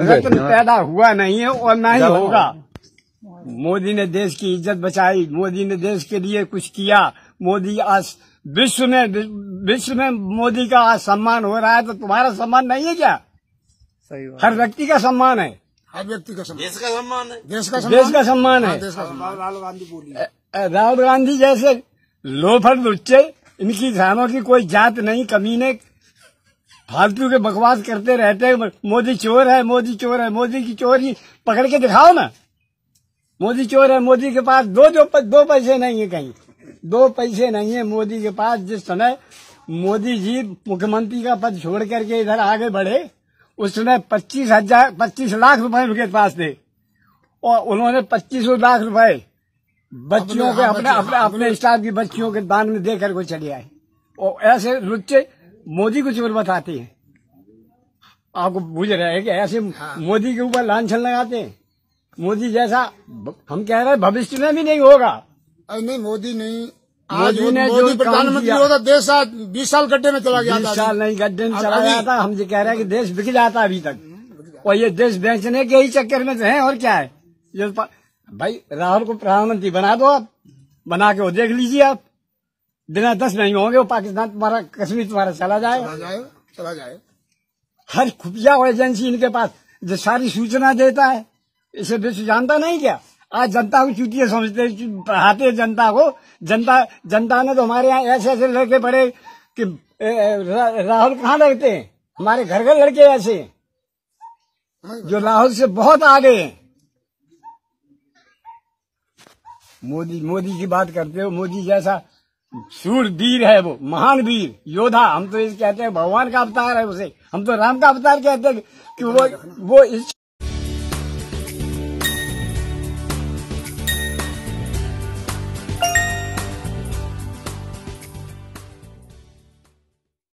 جی۔ پیدا ہوا نہیں ہے اور نہ ہی ہوگا ہاں۔ مودی نے دیش کی عزت بچائی مودی نے دیش کے لیے کچھ کیا آس آج میں میں مودی کا سمان ہو رہا ہے تو تمہارا سمان نہیں ہے کیا ہر ویکتی کا سمان ہے ہر کا سمان ہے سمان ہے ہاں، ہاں، راہل گاندھی جیسے لوفر پڑھ ان کی سامان کی کوئی جات نہیں کمی نے فالتو کے بکواس کرتے رہتے ہیں مودی چور ہے مودی چور ہے مودی کی چور ہی پکڑ کے دکھاؤ نا مودی چور ہے مودی کے پاس دو دو پیسے نہیں ہیں کہیں دو پیسے نہیں ہیں مودی کے پاس جس سمے مودی جی مکھ منتری کا پد چھوڑ کر کے ادھر آگے بڑھے اس سمے پچیس ہزار پچیس لاکھ روپے ان کے پاس تھے اور انہوں نے پچیس لاکھ روپے بچیوں کے ہاں اپنے اپنے اسٹاف کی بچیوں کے دان میں دے کر کو چلے اور ایسے رچے مودی کو بتاتے ہیں آپ کو بوجھ رہے ہیں کہ ایسے ہاں۔ مودی کے اوپر لانچن لگاتے ہیں مودی جیسا ہم کہہ رہے بھویش میں بھی نہیں ہوگا نہیں مودی نہیں بیس سال گڈھے میں چلا گیا تھا بیس سال نہیں میں چلا گیا ہم یہ کہہ رہے ہیں کہ بک جاتا ابھی تک اور یہ دیش بیچنے کے ہی چکر میں ہیں اور کیا ہے بھائی راہل کو پردھان منتری بنا دو آپ بنا کے وہ دیکھ لیجیے آپ بنا دس نہیں ہوں گے وہ پاکستان تمہارا کشمیر تمہارا چلا جائے ہر خفیہ ایجنسی ان کے پاس جو ساری سوچنا دیتا ہے اسے جانتا نہیں کیا آج جنتا کو چوٹی سمجھتے پڑھاتے جنتا کو جنتا جنتا نے تو ہمارے یہاں ایسے ایسے لڑکے پڑے کہ راہل کہاں لڑتے ہیں ہمارے گھر گھر لڑکے ایسے ہیں جو راہل سے بہت آگے ہیں مودی کی بات کرتے ہو مودی جیسا سور ویر ہے وہ مہان ویر یودھا ہم تو اس کہتے ہیں بھگوان کا اوتار ہے اسے ہم تو رام کا اوتار کہتے ہیں کہ وہ اس